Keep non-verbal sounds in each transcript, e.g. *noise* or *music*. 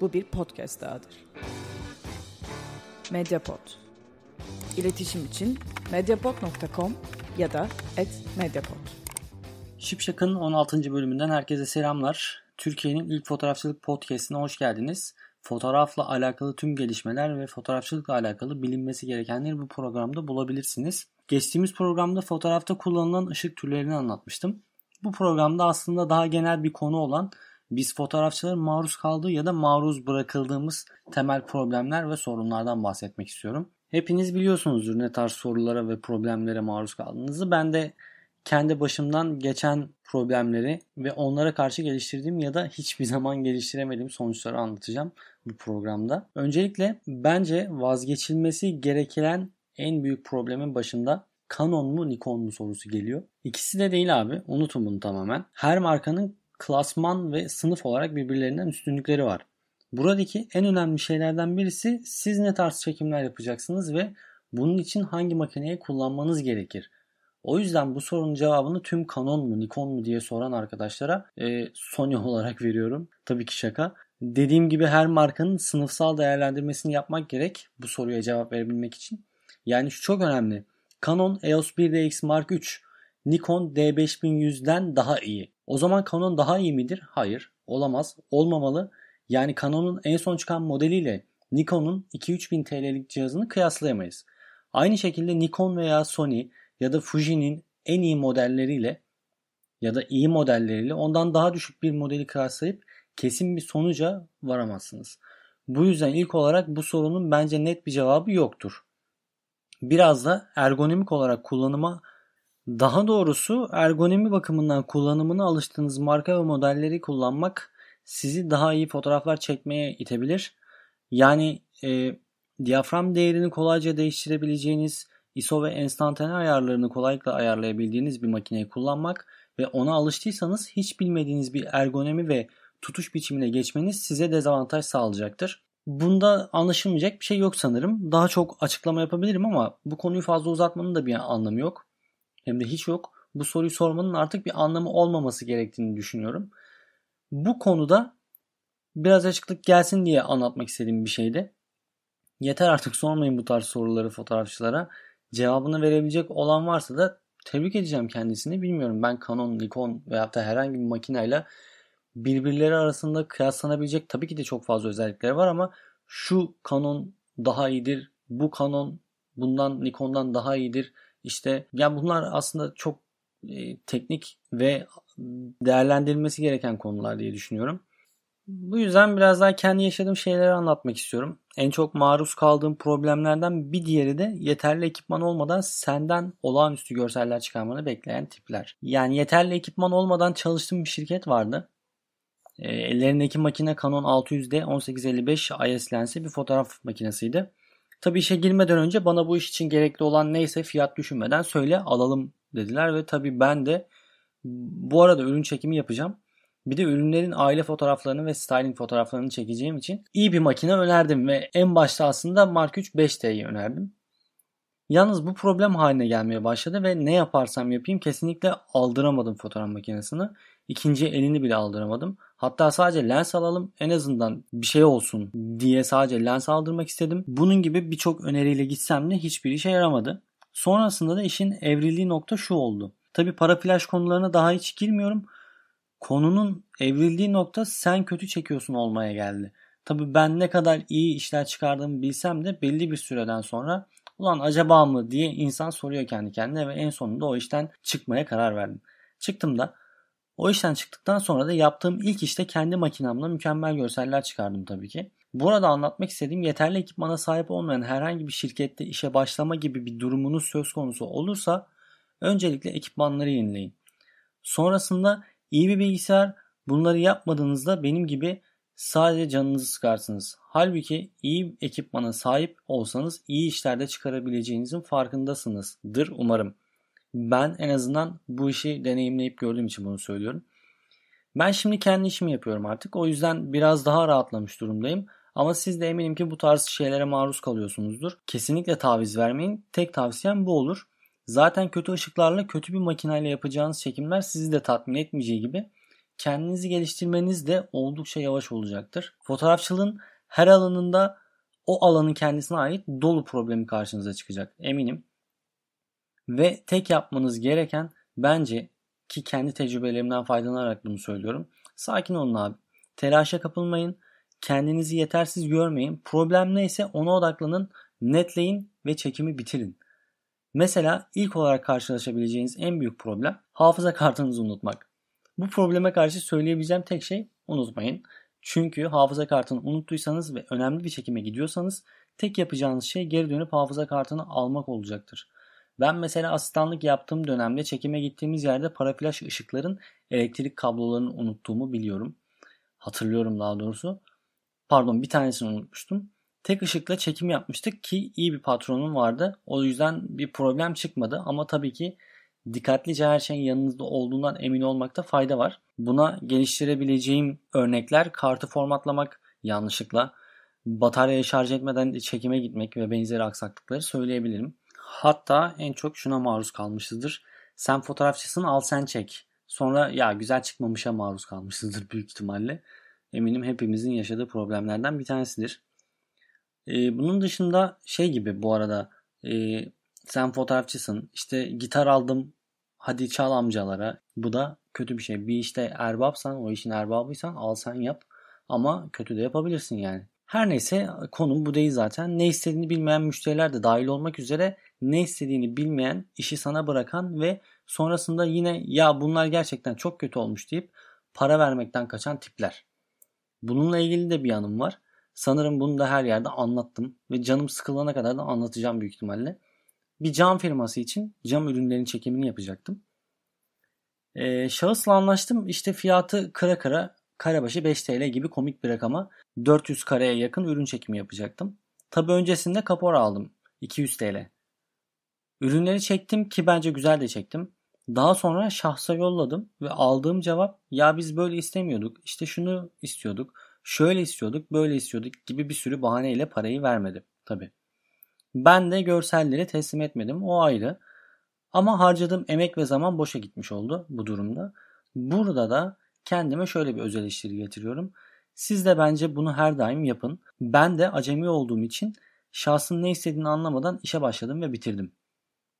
Bu bir podcast dahadır. Mediapod. İletişim için mediapod.com ya da @mediapod. Şipşak'ın 16. bölümünden herkese selamlar. Türkiye'nin ilk fotoğrafçılık podcast'ine hoş geldiniz. Fotoğrafla alakalı tüm gelişmeler ve fotoğrafçılıkla alakalı bilinmesi gerekenleri bu programda bulabilirsiniz. Geçtiğimiz programda fotoğrafta kullanılan ışık türlerini anlatmıştım. Bu programda aslında daha genel bir konu olan biz fotoğrafçıların maruz kaldığı ya da maruz bırakıldığımız temel problemler ve sorunlardan bahsetmek istiyorum. Hepiniz biliyorsunuzdur ne tarz sorulara ve problemlere maruz kaldığınızı. Ben de kendi başımdan geçen problemleri ve onlara karşı geliştirdiğim ya da hiçbir *laughs* zaman geliştiremediğim sonuçları anlatacağım bu programda. Öncelikle bence vazgeçilmesi gereken en büyük problemin başında Canon mu Nikon mu sorusu geliyor. İkisi de değil abi. Unutun bunu tamamen. Her markanın klasman ve sınıf olarak birbirlerinden üstünlükleri var. Buradaki en önemli şeylerden birisi siz ne tarz çekimler yapacaksınız ve bunun için hangi makineyi kullanmanız gerekir. O yüzden bu sorunun cevabını tüm Canon mu Nikon mu diye soran arkadaşlara e, Sony olarak veriyorum. Tabii ki şaka. Dediğim gibi her markanın sınıfsal değerlendirmesini yapmak gerek bu soruya cevap verebilmek için. Yani şu çok önemli. Canon EOS 1DX Mark 3 Nikon D5100'den daha iyi. O zaman Canon daha iyi midir? Hayır. Olamaz. Olmamalı. Yani Canon'un en son çıkan modeliyle Nikon'un 2-3 bin TL'lik cihazını kıyaslayamayız. Aynı şekilde Nikon veya Sony ya da Fuji'nin en iyi modelleriyle ya da iyi modelleriyle ondan daha düşük bir modeli kıyaslayıp kesin bir sonuca varamazsınız. Bu yüzden ilk olarak bu sorunun bence net bir cevabı yoktur. Biraz da ergonomik olarak kullanıma daha doğrusu ergonomi bakımından kullanımını alıştığınız marka ve modelleri kullanmak sizi daha iyi fotoğraflar çekmeye itebilir. Yani e, diyafram değerini kolayca değiştirebileceğiniz, ISO ve enstantane ayarlarını kolaylıkla ayarlayabildiğiniz bir makineyi kullanmak ve ona alıştıysanız hiç bilmediğiniz bir ergonomi ve tutuş biçimine geçmeniz size dezavantaj sağlayacaktır. Bunda anlaşılmayacak bir şey yok sanırım. Daha çok açıklama yapabilirim ama bu konuyu fazla uzatmanın da bir anlamı yok hem de hiç yok. Bu soruyu sormanın artık bir anlamı olmaması gerektiğini düşünüyorum. Bu konuda biraz açıklık gelsin diye anlatmak istediğim bir şeydi. Yeter artık sormayın bu tarz soruları fotoğrafçılara. Cevabını verebilecek olan varsa da tebrik edeceğim kendisini. Bilmiyorum ben Canon, Nikon veya da herhangi bir makineyle birbirleri arasında kıyaslanabilecek tabii ki de çok fazla özellikleri var ama şu Canon daha iyidir, bu Canon bundan Nikon'dan daha iyidir işte ya bunlar aslında çok e, teknik ve değerlendirilmesi gereken konular diye düşünüyorum. Bu yüzden biraz daha kendi yaşadığım şeyleri anlatmak istiyorum. En çok maruz kaldığım problemlerden bir diğeri de yeterli ekipman olmadan senden olağanüstü görseller çıkarmanı bekleyen tipler. Yani yeterli ekipman olmadan çalıştığım bir şirket vardı. E, ellerindeki makine Canon 600D 1855 IS lensi bir fotoğraf makinesiydi. Tabii işe girmeden önce bana bu iş için gerekli olan neyse fiyat düşünmeden söyle alalım dediler ve tabii ben de bu arada ürün çekimi yapacağım. Bir de ürünlerin aile fotoğraflarını ve styling fotoğraflarını çekeceğim için iyi bir makine önerdim ve en başta aslında Mark 3 5T'yi önerdim. Yalnız bu problem haline gelmeye başladı ve ne yaparsam yapayım kesinlikle aldıramadım fotoğraf makinesini ikinci elini bile aldıramadım. Hatta sadece lens alalım en azından bir şey olsun diye sadece lens aldırmak istedim. Bunun gibi birçok öneriyle gitsem de hiçbir işe yaramadı. Sonrasında da işin evrildiği nokta şu oldu. Tabi para flash konularına daha hiç girmiyorum. Konunun evrildiği nokta sen kötü çekiyorsun olmaya geldi. Tabi ben ne kadar iyi işler çıkardığımı bilsem de belli bir süreden sonra ulan acaba mı diye insan soruyor kendi kendine ve en sonunda o işten çıkmaya karar verdim. Çıktım da o işten çıktıktan sonra da yaptığım ilk işte kendi makinamla mükemmel görseller çıkardım tabii ki. Burada anlatmak istediğim yeterli ekipmana sahip olmayan herhangi bir şirkette işe başlama gibi bir durumunuz söz konusu olursa öncelikle ekipmanları yenileyin. Sonrasında iyi bir bilgisayar bunları yapmadığınızda benim gibi sadece canınızı sıkarsınız. Halbuki iyi ekipmana sahip olsanız iyi işlerde çıkarabileceğinizin farkındasınızdır umarım. Ben en azından bu işi deneyimleyip gördüğüm için bunu söylüyorum. Ben şimdi kendi işimi yapıyorum artık. O yüzden biraz daha rahatlamış durumdayım. Ama siz de eminim ki bu tarz şeylere maruz kalıyorsunuzdur. Kesinlikle taviz vermeyin. Tek tavsiyem bu olur. Zaten kötü ışıklarla kötü bir makineyle yapacağınız çekimler sizi de tatmin etmeyeceği gibi kendinizi geliştirmeniz de oldukça yavaş olacaktır. Fotoğrafçılığın her alanında o alanın kendisine ait dolu problemi karşınıza çıkacak eminim. Ve tek yapmanız gereken bence ki kendi tecrübelerimden faydalanarak bunu söylüyorum. Sakin olun abi. Telaşa kapılmayın. Kendinizi yetersiz görmeyin. Problem neyse ona odaklanın. Netleyin ve çekimi bitirin. Mesela ilk olarak karşılaşabileceğiniz en büyük problem hafıza kartınızı unutmak. Bu probleme karşı söyleyebileceğim tek şey unutmayın. Çünkü hafıza kartını unuttuysanız ve önemli bir çekime gidiyorsanız tek yapacağınız şey geri dönüp hafıza kartını almak olacaktır. Ben mesela asistanlık yaptığım dönemde çekime gittiğimiz yerde paraflaş ışıkların elektrik kablolarını unuttuğumu biliyorum. Hatırlıyorum daha doğrusu. Pardon bir tanesini unutmuştum. Tek ışıkla çekim yapmıştık ki iyi bir patronum vardı. O yüzden bir problem çıkmadı ama tabii ki dikkatlice her şeyin yanınızda olduğundan emin olmakta fayda var. Buna geliştirebileceğim örnekler kartı formatlamak yanlışlıkla, bataryayı şarj etmeden çekime gitmek ve benzeri aksaklıkları söyleyebilirim. Hatta en çok şuna maruz kalmışızdır. Sen fotoğrafçısın al sen çek. Sonra ya güzel çıkmamışa maruz kalmışızdır *laughs* büyük ihtimalle. Eminim hepimizin yaşadığı problemlerden bir tanesidir. Ee, bunun dışında şey gibi bu arada e, sen fotoğrafçısın işte gitar aldım hadi çal amcalara. Bu da kötü bir şey. Bir işte erbapsan o işin erbabıysan al sen yap ama kötü de yapabilirsin yani. Her neyse konu bu değil zaten. Ne istediğini bilmeyen müşteriler de dahil olmak üzere ne istediğini bilmeyen, işi sana bırakan ve sonrasında yine ya bunlar gerçekten çok kötü olmuş deyip para vermekten kaçan tipler. Bununla ilgili de bir yanım var. Sanırım bunu da her yerde anlattım ve canım sıkılana kadar da anlatacağım büyük ihtimalle. Bir cam firması için cam ürünlerin çekimini yapacaktım. Ee, şahısla anlaştım. İşte fiyatı kara kara karabaşı 5 TL gibi komik bir rakama 400 kareye yakın ürün çekimi yapacaktım. Tabi öncesinde kapora aldım. 200 TL. Ürünleri çektim ki bence güzel de çektim. Daha sonra şahsa yolladım ve aldığım cevap ya biz böyle istemiyorduk, işte şunu istiyorduk, şöyle istiyorduk, böyle istiyorduk gibi bir sürü bahaneyle parayı vermedim tabi. Ben de görselleri teslim etmedim o ayrı. Ama harcadığım emek ve zaman boşa gitmiş oldu bu durumda. Burada da kendime şöyle bir öz eleştiri getiriyorum. Siz de bence bunu her daim yapın. Ben de acemi olduğum için şahsın ne istediğini anlamadan işe başladım ve bitirdim.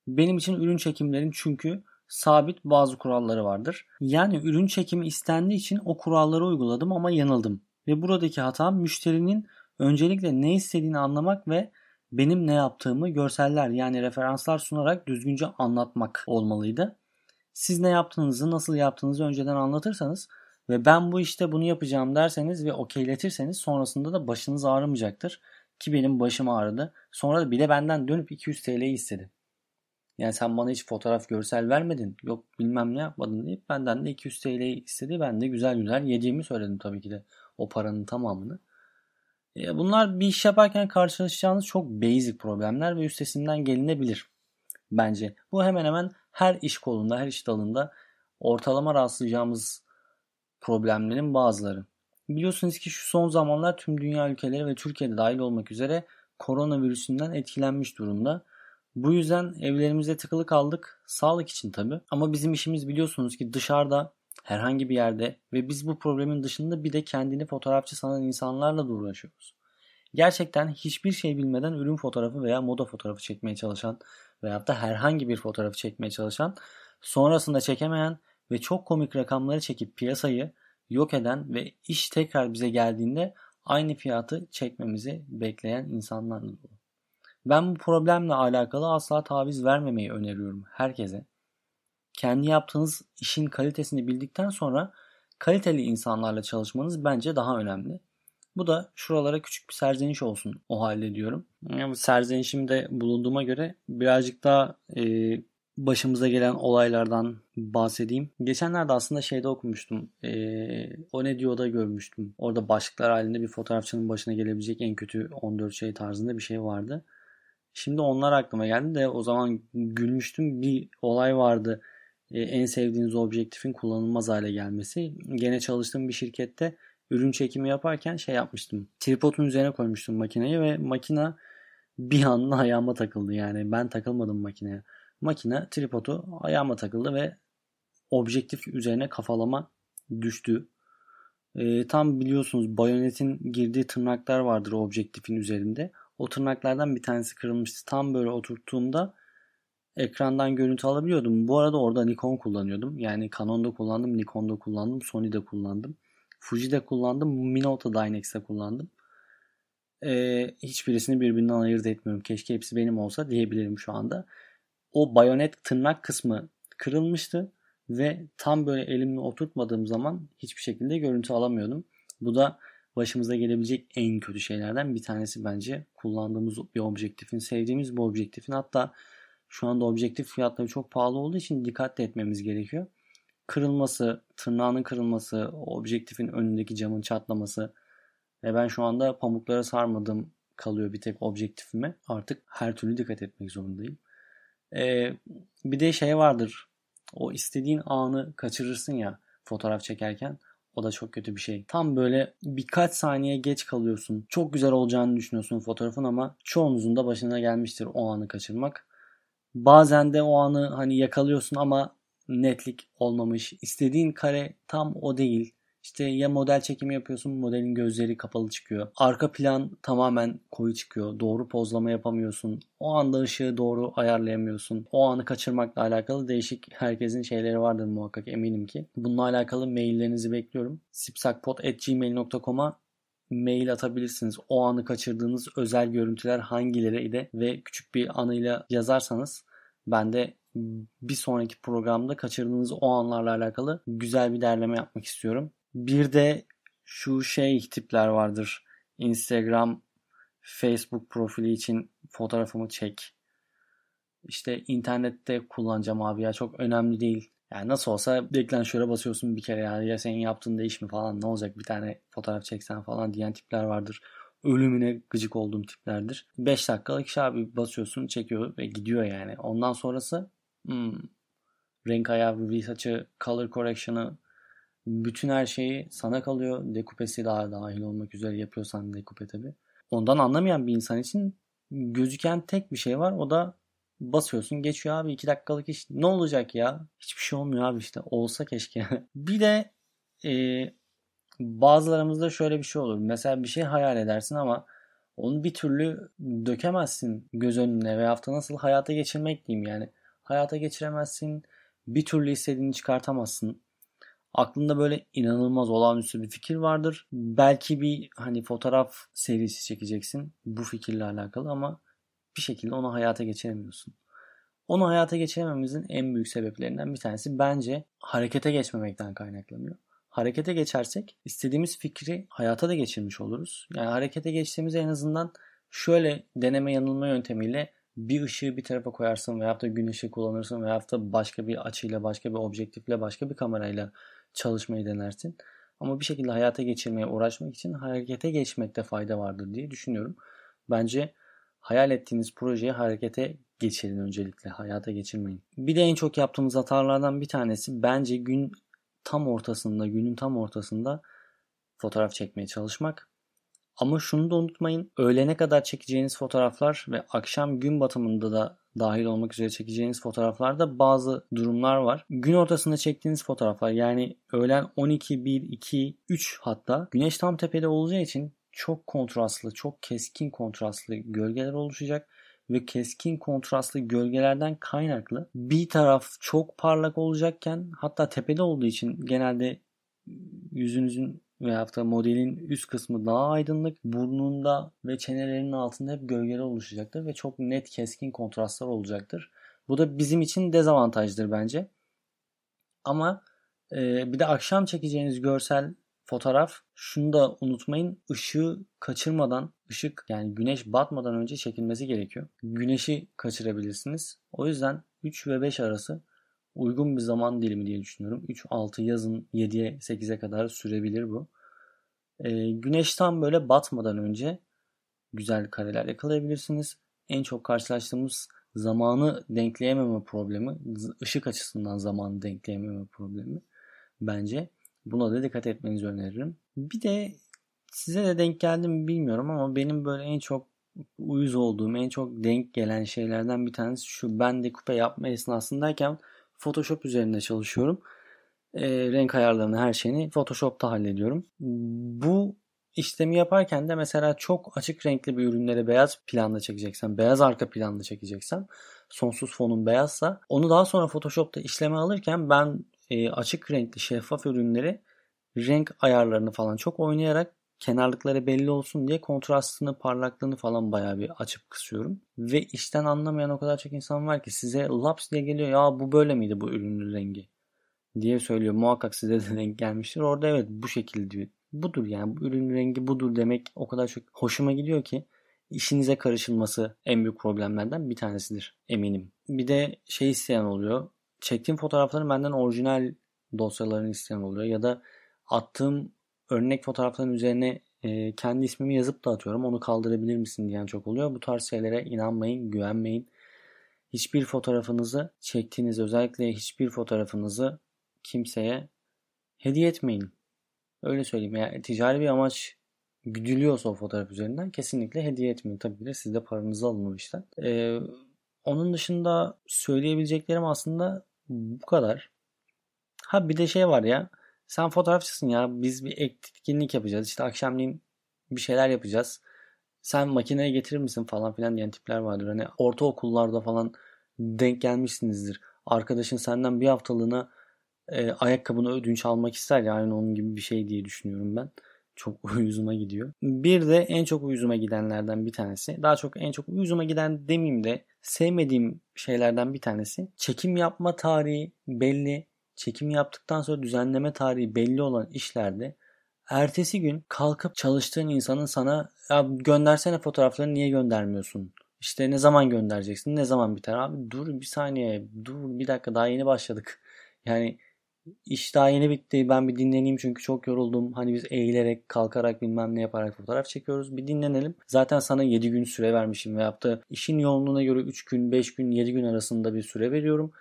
Benim için ürün çekimlerin çünkü sabit bazı kuralları vardır. Yani ürün çekimi istendiği için o kuralları uyguladım ama yanıldım. Ve buradaki hata müşterinin öncelikle ne istediğini anlamak ve benim ne yaptığımı görseller yani referanslar sunarak düzgünce anlatmak olmalıydı. Siz ne yaptığınızı, nasıl yaptığınızı önceden anlatırsanız ve ben bu işte bunu yapacağım derseniz ve okeyletirseniz sonrasında da başınız ağrımayacaktır. Ki benim başım ağrıdı. Sonra da bile benden dönüp 200 TL istedi. Yani sen bana hiç fotoğraf görsel vermedin. Yok bilmem ne yapmadın deyip benden de 200 TL istedi. Ben de güzel güzel yediğimi söyledim tabii ki de o paranın tamamını. E, bunlar bir iş yaparken karşılaşacağınız çok basic problemler ve üstesinden gelinebilir bence. Bu hemen hemen her iş kolunda, her iş dalında ortalama rastlayacağımız problemlerin bazıları. Biliyorsunuz ki şu son zamanlar tüm dünya ülkeleri ve Türkiye'de dahil olmak üzere koronavirüsünden etkilenmiş durumda. Bu yüzden evlerimize tıkılı kaldık. Sağlık için tabii. Ama bizim işimiz biliyorsunuz ki dışarıda herhangi bir yerde ve biz bu problemin dışında bir de kendini fotoğrafçı sanan insanlarla da uğraşıyoruz. Gerçekten hiçbir şey bilmeden ürün fotoğrafı veya moda fotoğrafı çekmeye çalışan veyahut da herhangi bir fotoğrafı çekmeye çalışan, sonrasında çekemeyen ve çok komik rakamları çekip piyasayı yok eden ve iş tekrar bize geldiğinde aynı fiyatı çekmemizi bekleyen insanlarla dolu. Ben bu problemle alakalı asla taviz vermemeyi öneriyorum herkese. Kendi yaptığınız işin kalitesini bildikten sonra kaliteli insanlarla çalışmanız bence daha önemli. Bu da şuralara küçük bir serzeniş olsun o halde diyorum. Yani serzenişimde bulunduğuma göre birazcık daha e, başımıza gelen olaylardan bahsedeyim. Geçenlerde aslında şeyde okumuştum. E, o ne diyor da görmüştüm. Orada başlıklar halinde bir fotoğrafçının başına gelebilecek en kötü 14 şey tarzında bir şey vardı. Şimdi onlar aklıma geldi de o zaman gülmüştüm. Bir olay vardı. E, en sevdiğiniz objektifin kullanılmaz hale gelmesi. Gene çalıştığım bir şirkette ürün çekimi yaparken şey yapmıştım. Tripodun üzerine koymuştum makineyi ve makina bir anda ayağıma takıldı yani. Ben takılmadım makineye. Makine tripodu ayağıma takıldı ve objektif üzerine kafalama düştü. E, tam biliyorsunuz bayonetin girdiği tırnaklar vardır objektifin üzerinde. O tırnaklardan bir tanesi kırılmıştı. Tam böyle oturttuğumda ekrandan görüntü alabiliyordum. Bu arada orada Nikon kullanıyordum. Yani Canon'da kullandım, Nikon'da kullandım, Sony'de kullandım. Fuji'de kullandım, Minolta Dynex'te kullandım. Ee, hiçbirisini birbirinden ayırt etmiyorum. Keşke hepsi benim olsa diyebilirim şu anda. O bayonet tırnak kısmı kırılmıştı ve tam böyle elimle oturtmadığım zaman hiçbir şekilde görüntü alamıyordum. Bu da başımıza gelebilecek en kötü şeylerden bir tanesi bence. Kullandığımız bir objektifin, sevdiğimiz bir objektifin hatta şu anda objektif fiyatları çok pahalı olduğu için dikkat etmemiz gerekiyor. Kırılması, tırnağının kırılması, objektifin önündeki camın çatlaması ve ben şu anda pamuklara sarmadım kalıyor bir tek objektifime. Artık her türlü dikkat etmek zorundayım. Ee, bir de şey vardır. O istediğin anı kaçırırsın ya fotoğraf çekerken. O da çok kötü bir şey. Tam böyle birkaç saniye geç kalıyorsun. Çok güzel olacağını düşünüyorsun fotoğrafın ama çoğunuzun da başına gelmiştir o anı kaçırmak. Bazen de o anı hani yakalıyorsun ama netlik olmamış. İstediğin kare tam o değil. İşte ya model çekimi yapıyorsun modelin gözleri kapalı çıkıyor. Arka plan tamamen koyu çıkıyor. Doğru pozlama yapamıyorsun. O anda ışığı doğru ayarlayamıyorsun. O anı kaçırmakla alakalı değişik herkesin şeyleri vardır muhakkak eminim ki. Bununla alakalı maillerinizi bekliyorum. sipsakpot.gmail.com'a mail atabilirsiniz. O anı kaçırdığınız özel görüntüler hangileriydi ve küçük bir anıyla yazarsanız ben de bir sonraki programda kaçırdığınız o anlarla alakalı güzel bir derleme yapmak istiyorum. Bir de şu şey tipler vardır. Instagram, Facebook profili için fotoğrafımı çek. İşte internette kullanacağım abi ya çok önemli değil. Yani nasıl olsa beklen şöyle basıyorsun bir kere yani ya senin yaptığın değiş mi falan ne olacak bir tane fotoğraf çeksen falan diyen tipler vardır. Ölümüne gıcık olduğum tiplerdir. 5 dakikalık iş şey abi basıyorsun çekiyor ve gidiyor yani. Ondan sonrası hmm, renk ayarı, saçı, color correction'ı bütün her şeyi sana kalıyor. Dekupesi daha dahil olmak üzere yapıyorsan dekupe tabi. Ondan anlamayan bir insan için gözüken tek bir şey var. O da basıyorsun geçiyor abi 2 dakikalık iş. Ne olacak ya? Hiçbir şey olmuyor abi işte. Olsa keşke. *laughs* bir de e, bazılarımızda şöyle bir şey olur. Mesela bir şey hayal edersin ama onu bir türlü dökemezsin göz önüne ve hafta nasıl hayata geçirmek diyeyim yani. Hayata geçiremezsin. Bir türlü istediğini çıkartamazsın aklında böyle inanılmaz olağanüstü bir fikir vardır. Belki bir hani fotoğraf serisi çekeceksin bu fikirle alakalı ama bir şekilde onu hayata geçiremiyorsun. Onu hayata geçirememizin en büyük sebeplerinden bir tanesi bence harekete geçmemekten kaynaklanıyor. Harekete geçersek istediğimiz fikri hayata da geçirmiş oluruz. Yani harekete geçtiğimizde en azından şöyle deneme yanılma yöntemiyle bir ışığı bir tarafa koyarsın veya da gün kullanırsın veya da başka bir açıyla, başka bir objektifle, başka bir kamerayla çalışmayı denersin. Ama bir şekilde hayata geçirmeye uğraşmak için harekete geçmekte fayda vardır diye düşünüyorum. Bence hayal ettiğiniz projeyi harekete geçirin öncelikle. Hayata geçirmeyin. Bir de en çok yaptığımız hatalardan bir tanesi bence gün tam ortasında, günün tam ortasında fotoğraf çekmeye çalışmak. Ama şunu da unutmayın. Öğlene kadar çekeceğiniz fotoğraflar ve akşam gün batımında da dahil olmak üzere çekeceğiniz fotoğraflarda bazı durumlar var. Gün ortasında çektiğiniz fotoğraflar yani öğlen 12, 1, 2, 3 hatta güneş tam tepede olacağı için çok kontrastlı, çok keskin kontrastlı gölgeler oluşacak ve keskin kontrastlı gölgelerden kaynaklı bir taraf çok parlak olacakken hatta tepede olduğu için genelde yüzünüzün ve hafta modelin üst kısmı daha aydınlık, burnunda ve çenelerinin altında hep gölgeler oluşacaktır ve çok net keskin kontrastlar olacaktır. Bu da bizim için dezavantajdır bence. Ama e, bir de akşam çekeceğiniz görsel fotoğraf şunu da unutmayın ışığı kaçırmadan ışık yani güneş batmadan önce çekilmesi gerekiyor. Güneşi kaçırabilirsiniz. O yüzden 3 ve 5 arası uygun bir zaman dilimi diye düşünüyorum. 3-6 yazın 7'ye 8'e kadar sürebilir bu. E, güneş tam böyle batmadan önce güzel kareler yakalayabilirsiniz. En çok karşılaştığımız zamanı denkleyememe problemi, ışık açısından zamanı denkleyememe problemi bence. Buna da dikkat etmenizi öneririm. Bir de size de denk geldi mi bilmiyorum ama benim böyle en çok uyuz olduğum, en çok denk gelen şeylerden bir tanesi şu. Ben de kupe yapma esnasındayken Photoshop üzerinde çalışıyorum. E, renk ayarlarını her şeyini Photoshop'ta hallediyorum. Bu işlemi yaparken de mesela çok açık renkli bir ürünleri beyaz planda çekeceksem, beyaz arka planda çekeceksem, sonsuz fonun beyazsa onu daha sonra Photoshop'ta işleme alırken ben e, açık renkli şeffaf ürünleri renk ayarlarını falan çok oynayarak kenarlıkları belli olsun diye kontrastını, parlaklığını falan bayağı bir açıp kısıyorum. Ve işten anlamayan o kadar çok insan var ki size laps diye geliyor ya bu böyle miydi bu ürünün rengi diye söylüyor. Muhakkak size de *laughs* denk gelmiştir. Orada evet bu şekilde diyor. Budur yani bu ürünün rengi budur demek o kadar çok hoşuma gidiyor ki işinize karışılması en büyük problemlerden bir tanesidir eminim. Bir de şey isteyen oluyor. Çektiğim fotoğrafların benden orijinal dosyalarını isteyen oluyor ya da attığım örnek fotoğrafların üzerine e, kendi ismimi yazıp da atıyorum. Onu kaldırabilir misin diyen çok oluyor. Bu tarz şeylere inanmayın, güvenmeyin. Hiçbir fotoğrafınızı çektiğiniz özellikle hiçbir fotoğrafınızı kimseye hediye etmeyin. Öyle söyleyeyim. Yani ticari bir amaç güdülüyorsa o fotoğraf üzerinden kesinlikle hediye etmeyin. Tabii ki de siz de paranızı alın o işten. Ee, onun dışında söyleyebileceklerim aslında bu kadar. Ha bir de şey var ya sen fotoğrafçısın ya biz bir etkinlik yapacağız işte akşamleyin bir şeyler yapacağız. Sen makineye getirir misin falan filan diyen tipler vardır. Hani ortaokullarda falan denk gelmişsinizdir. Arkadaşın senden bir haftalığına e, ayakkabını ödünç almak ister ya aynı onun gibi bir şey diye düşünüyorum ben. Çok *laughs* uyuzuma gidiyor. Bir de en çok uyuzuma gidenlerden bir tanesi. Daha çok en çok uyuzuma giden demeyeyim de sevmediğim şeylerden bir tanesi. Çekim yapma tarihi belli çekim yaptıktan sonra düzenleme tarihi belli olan işlerde ertesi gün kalkıp çalıştığın insanın sana ya göndersene fotoğrafları niye göndermiyorsun? İşte ne zaman göndereceksin? Ne zaman biter? Abi dur bir saniye. Dur bir dakika daha yeni başladık. Yani iş daha yeni bitti. Ben bir dinleneyim çünkü çok yoruldum. Hani biz eğilerek, kalkarak bilmem ne yaparak fotoğraf çekiyoruz. Bir dinlenelim. Zaten sana 7 gün süre vermişim ve yaptı. İşin yoğunluğuna göre 3 gün, 5 gün, 7 gün arasında bir süre veriyorum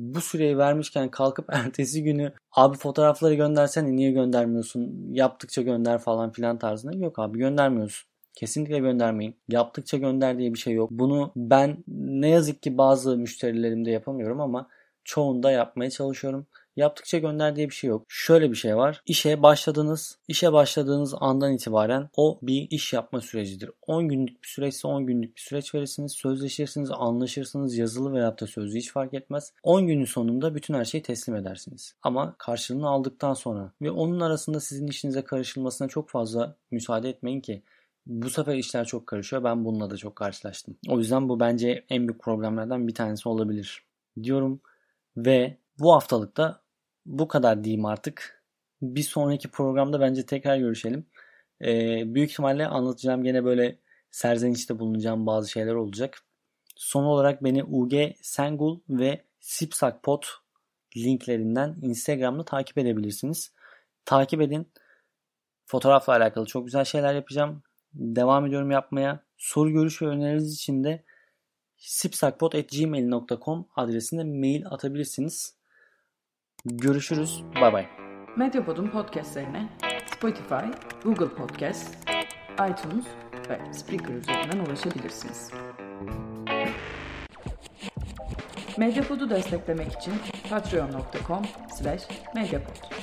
bu süreyi vermişken kalkıp *laughs* ertesi günü abi fotoğrafları göndersen niye göndermiyorsun? Yaptıkça gönder falan filan tarzında. Yok abi göndermiyorsun. Kesinlikle göndermeyin. Yaptıkça gönder diye bir şey yok. Bunu ben ne yazık ki bazı müşterilerimde yapamıyorum ama çoğunda yapmaya çalışıyorum. Yaptıkça gönder diye bir şey yok. Şöyle bir şey var. İşe başladınız. İşe başladığınız andan itibaren o bir iş yapma sürecidir. 10 günlük bir süreçse 10 günlük bir süreç verirsiniz. Sözleşirsiniz, anlaşırsınız. Yazılı veya da sözlü hiç fark etmez. 10 günün sonunda bütün her şeyi teslim edersiniz. Ama karşılığını aldıktan sonra ve onun arasında sizin işinize karışılmasına çok fazla müsaade etmeyin ki bu sefer işler çok karışıyor. Ben bununla da çok karşılaştım. O yüzden bu bence en büyük problemlerden bir tanesi olabilir diyorum ve bu haftalıkta bu kadar diyeyim artık. Bir sonraki programda bence tekrar görüşelim. Ee, büyük ihtimalle anlatacağım gene böyle serzenişte bulunacağım bazı şeyler olacak. Son olarak beni UG Sengul ve Sipsakpot linklerinden Instagram'da takip edebilirsiniz. Takip edin. Fotoğrafla alakalı çok güzel şeyler yapacağım. Devam ediyorum yapmaya. Soru görüş ve öneriniz için de sipsakpot.gmail.com adresine mail atabilirsiniz. Görüşürüz. Bay bay. Medyapod'un podcastlerine Spotify, Google Podcast, iTunes ve Spreaker üzerinden ulaşabilirsiniz. Medyapod'u desteklemek için patreon.com slash medyapod.